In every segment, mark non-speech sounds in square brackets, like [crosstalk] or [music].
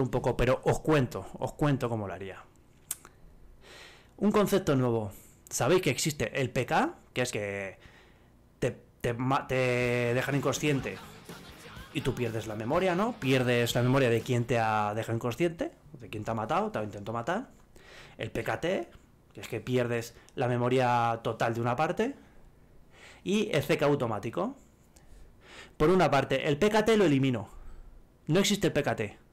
un poco, pero os cuento, os cuento cómo lo haría. Un concepto nuevo. Sabéis que existe el PK, que es que te, te, te dejan inconsciente y tú pierdes la memoria, ¿no? Pierdes la memoria de quien te ha dejado inconsciente, de quien te ha matado, te ha intentado matar. El PKT, que es que pierdes la memoria total de una parte. Y el CK automático. Por una parte, el PKT lo elimino. No existe el PKT.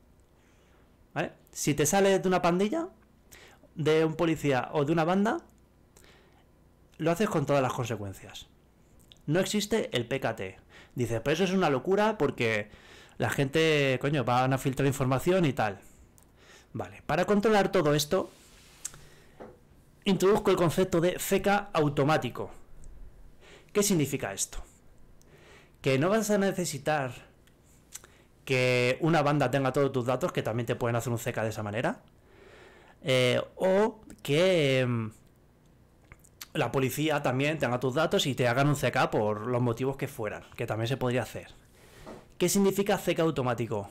Si te sales de una pandilla, de un policía o de una banda, lo haces con todas las consecuencias. No existe el PKT. Dices, pero eso es una locura porque la gente, coño, van a filtrar información y tal. Vale, para controlar todo esto, introduzco el concepto de FECA automático. ¿Qué significa esto? Que no vas a necesitar que una banda tenga todos tus datos, que también te pueden hacer un CK de esa manera. Eh, o que em, la policía también tenga tus datos y te hagan un CK por los motivos que fueran, que también se podría hacer. ¿Qué significa CK automático?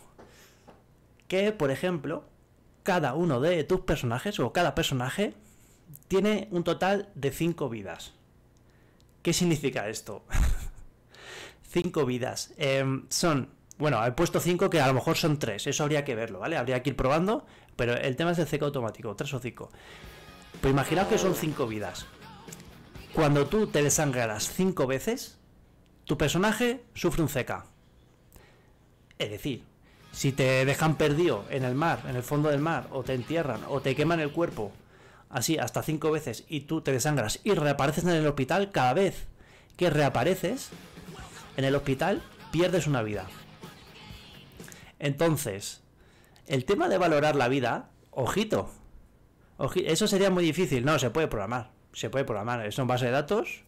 Que, por ejemplo, cada uno de tus personajes o cada personaje tiene un total de 5 vidas. ¿Qué significa esto? 5 [laughs] vidas. Em, son bueno, he puesto 5 que a lo mejor son 3, eso habría que verlo, ¿vale? Habría que ir probando, pero el tema es el CK automático, 3 o 5. Pues imaginaos que son 5 vidas. Cuando tú te desangrarás 5 veces, tu personaje sufre un CK. Es decir, si te dejan perdido en el mar, en el fondo del mar, o te entierran, o te queman el cuerpo, así hasta 5 veces, y tú te desangras y reapareces en el hospital, cada vez que reapareces en el hospital, pierdes una vida. Entonces, el tema de valorar la vida, ojito, eso sería muy difícil. No, se puede programar. Se puede programar. Es una base de datos.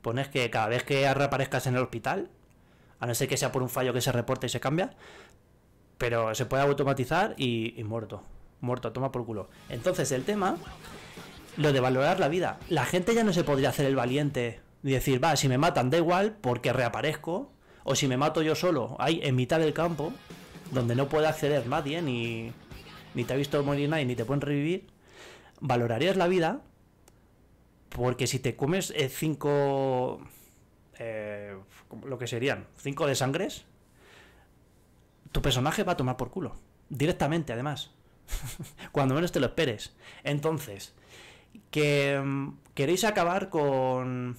Pones que cada vez que reaparezcas en el hospital, a no ser que sea por un fallo que se reporte y se cambia, pero se puede automatizar y, y muerto. Muerto, toma por culo. Entonces, el tema, lo de valorar la vida. La gente ya no se podría hacer el valiente y decir, va, si me matan, da igual, porque reaparezco. O si me mato yo solo, ahí en mitad del campo, donde no puede acceder nadie, ni, ni te ha visto morir nadie, ni te pueden revivir, valorarías la vida porque si te comes eh, cinco... Eh, lo que serían cinco de sangres, tu personaje va a tomar por culo. Directamente, además. [laughs] Cuando menos te lo esperes. Entonces, que mm, queréis acabar con...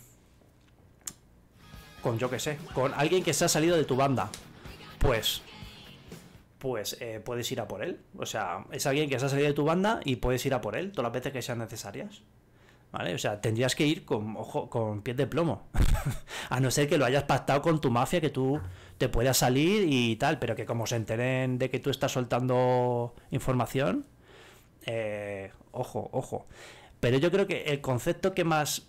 Con yo qué sé, con alguien que se ha salido de tu banda. Pues pues eh, puedes ir a por él. O sea, es alguien que se ha salido de tu banda y puedes ir a por él todas las veces que sean necesarias. ¿Vale? O sea, tendrías que ir con, ojo, con pies de plomo. [laughs] a no ser que lo hayas pactado con tu mafia, que tú te puedas salir y tal, pero que como se enteren de que tú estás soltando información, eh, ojo, ojo. Pero yo creo que el concepto que más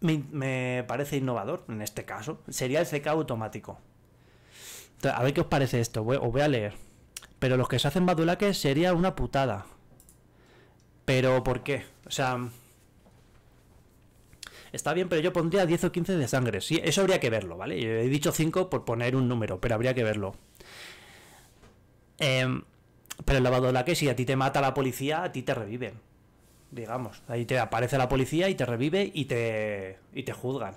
me, me parece innovador, en este caso, sería el CK automático. A ver qué os parece esto, os voy a leer. Pero los que se hacen badulaques sería una putada. Pero ¿por qué? O sea... Está bien, pero yo pondría 10 o 15 de sangre. Sí, eso habría que verlo, ¿vale? Yo he dicho 5 por poner un número, pero habría que verlo. Em, pero el lavado la que si a ti te mata la policía, a ti te reviven. Digamos, ahí te aparece la policía y te revive y te, y te juzgan.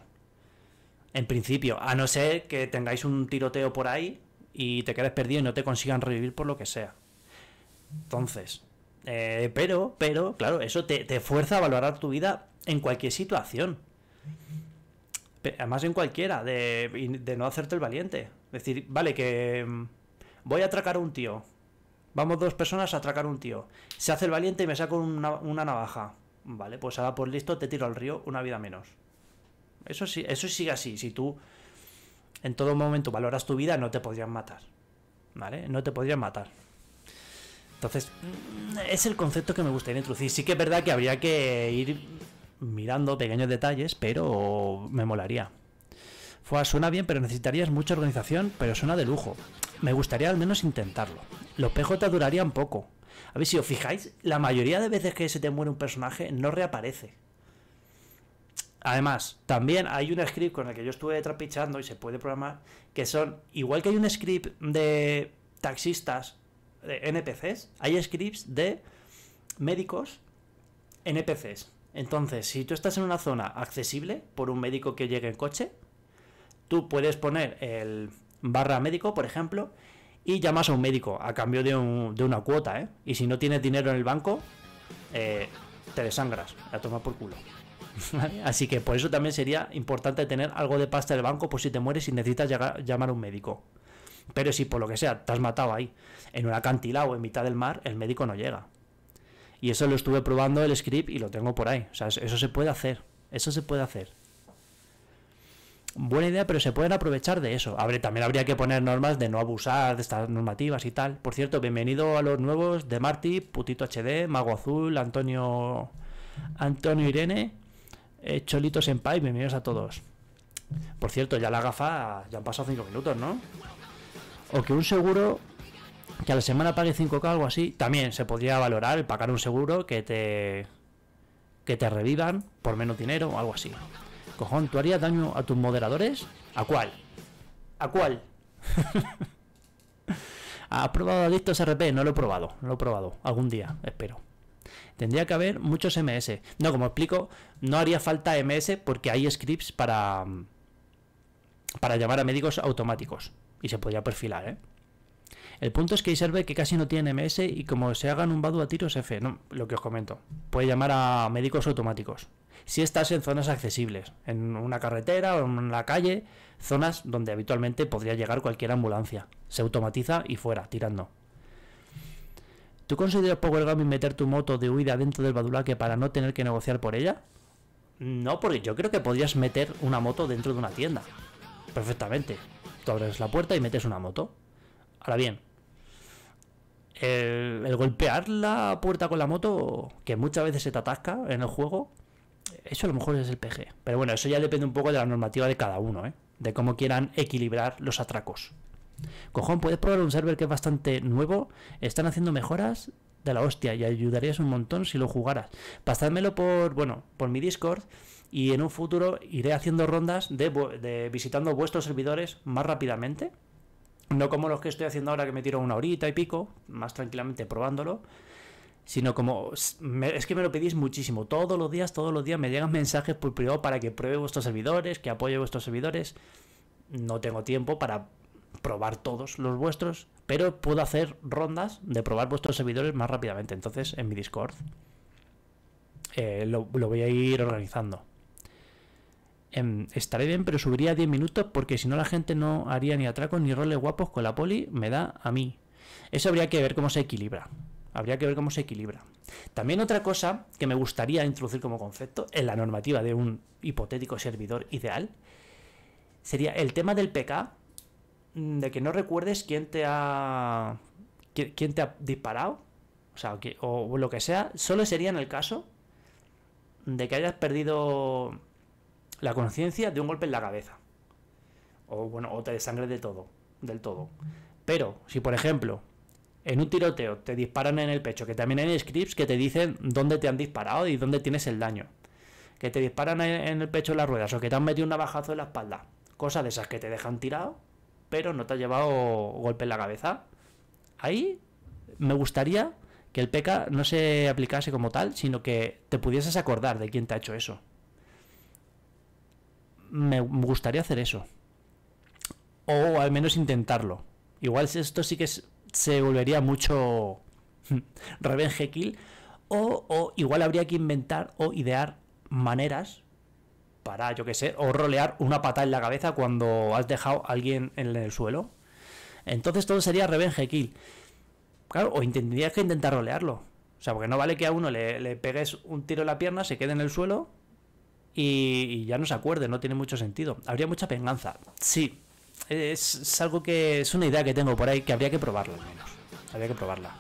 En principio, a no ser que tengáis un tiroteo por ahí y te quedes perdido y no te consigan revivir por lo que sea. Entonces, eh, pero, pero, claro, eso te, fuerza a valorar tu vida en cualquier situación. Además, en cualquiera, de, de no hacerte el valiente. Es decir, vale, que mm, voy a atracar a un tío. Vamos dos personas a atracar a un tío. Se hace el valiente y me saco una, una navaja. Vale, pues ahora por listo te tiro al río una vida menos. Eso, sí, eso sigue así. Si tú en todo momento valoras tu vida, no te podrían matar. ¿Vale? No te podrían matar. Entonces, es el concepto que me gustaría introducir. Sí que es verdad que habría que ir mirando pequeños detalles, pero me molaría. Fua, suena bien, pero necesitarías mucha organización, pero suena de lujo. Me gustaría al menos intentarlo. Los PJ durarían poco. A ver si os fijáis, la mayoría de veces que se te muere un personaje no reaparece. Además, también hay un script con el que yo estuve trapichando y se puede programar, que son, igual que hay un script de taxistas, de NPCs, hay scripts de médicos NPCs. Entonces, si tú estás en una zona accesible por un médico que llegue en coche, tú puedes poner el barra médico, por ejemplo, y llamas a un médico a cambio de, una cuota, ¿eh? Y si no tienes dinero en el banco, eh, te desangras, la toma por culo. Así que por eso también sería importante tener algo de pasta del banco por si te mueres y necesitas llamar a un médico. Pero si por lo que sea te has matado ahí, en un acantilado, en mitad del mar, el médico no llega. Y eso lo estuve probando el script y lo tengo por ahí. O sea, eso se puede hacer. Eso se puede hacer. Buena idea, pero se pueden aprovechar de eso. también habría que poner normas de no abusar de estas normativas y tal. Por cierto, bienvenido a los nuevos de Marty, Putito HD, Mago Azul, Antonio, Antonio Irene, eh, Cholitos en Senpai, bienvenidos a todos. Por cierto, ya la gafa, ya han pasado 5 minutos, ¿no? O que un seguro que a la semana pague 5K, o algo así, también se podría valorar el pagar un seguro que te. que te revivan por menos dinero o algo así. Cojón, ¿tú harías daño a tus moderadores? ¿A cuál? ¿A cuál? [laughs] ¿Has probado Adictos RP? No lo he probado, no lo he probado. Algún día, espero. Tendría que haber muchos MS. No, como explico, no haría falta MS porque hay scripts para, para llamar a médicos automáticos. Y se podría perfilar, ¿eh? El punto es que hay server que casi no tiene MS y como se hagan un vado a tiros F, no, lo que os comento. Puede llamar a médicos automáticos. Si estás en zonas accesibles, en una carretera o en la calle, zonas donde habitualmente podría llegar cualquier ambulancia. Se automatiza y fuera, tirando. ¿Tú consideras poco meter tu moto de huida dentro del badulaque para no tener que negociar por ella? No, porque yo creo que podrías meter una moto dentro de una tienda. Perfectamente. Tú abres la puerta y metes una moto. Ahora bien, el, golpear la puerta con la moto, que muchas veces se te atasca en el juego, eso a lo mejor es el PG. Pero bueno, eso ya depende un poco de la normativa de cada uno, ¿eh? de cómo quieran equilibrar los atracos. Cojón, puedes probar un server que es bastante nuevo. Están haciendo mejoras de la hostia y ayudarías un montón si lo jugaras. Pasádmelo por, bueno, por mi Discord y en un futuro iré haciendo rondas de, visitando vuestros servidores más rápidamente. No como los que estoy haciendo ahora que me tiro una horita y pico, más tranquilamente probándolo sino como es que me lo pedís muchísimo, todos los días, todos los días me llegan mensajes por privado para que pruebe vuestros servidores, que apoye vuestros servidores. No tengo tiempo para probar todos los vuestros, pero puedo hacer rondas de probar vuestros servidores más rápidamente. Entonces, en mi Discord eh, lo, voy a ir organizando. Em, estaré bien, pero subiría 10 minutos porque si no la gente no haría ni atracos ni roles guapos con la poli, me da a mí. Eso habría que ver cómo se equilibra. Habría que ver cómo se equilibra. También otra cosa que me gustaría introducir como concepto en la normativa de un hipotético servidor ideal sería el tema del PK Mm, de que no recuerdes quién te ha. quién, te ha disparado. O sea, o lo que sea. Solo sería en el caso de que hayas perdido la conciencia de un golpe en la cabeza. O bueno, o te sangre de todo. Del todo. Pero, si por ejemplo, en un tiroteo te disparan en el pecho, que también hay scripts que te dicen dónde te han disparado y dónde tienes el daño. Que te disparan en el pecho las ruedas o que te han metido un navajazo en la espalda. Cosas de esas que te dejan tirado pero no te ha llevado golpe en la cabeza. Ahí me gustaría que el PECA no se aplicase como tal, sino que te pudieses acordar de quién te ha hecho eso. Me gustaría hacer eso. O al menos intentarlo. Igual esto sí que se volvería mucho [laughs] revenge kill. O, o igual habría que inventar o idear maneras para, yo qué sé, o rolear una pata en la cabeza cuando has dejado a alguien en el suelo. Entonces todo sería revenge kill. Claro, o tendrías que intentar rolearlo. O sea, porque no vale que a uno le, pegues un tiro en la pierna, se quede en el suelo y, ya no se acuerde, no tiene mucho sentido. Habría mucha venganza. Sí, es, algo que es una idea que tengo por ahí que habría que probarla al menos. Habría que probarla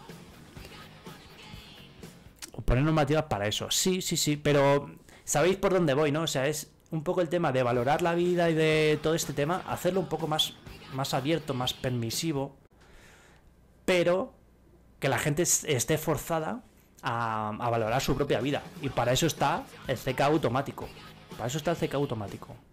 O poner normativas para eso. Sí, sí, sí, pero sabéis por dónde voy, ¿no? O sea, es un poco el tema de valorar la vida y de todo este tema, hacerlo un poco más, más abierto, más permisivo, pero que la gente esté forzada a, a valorar su propia vida. Y para eso está el CK automático. Para eso está el CK automático.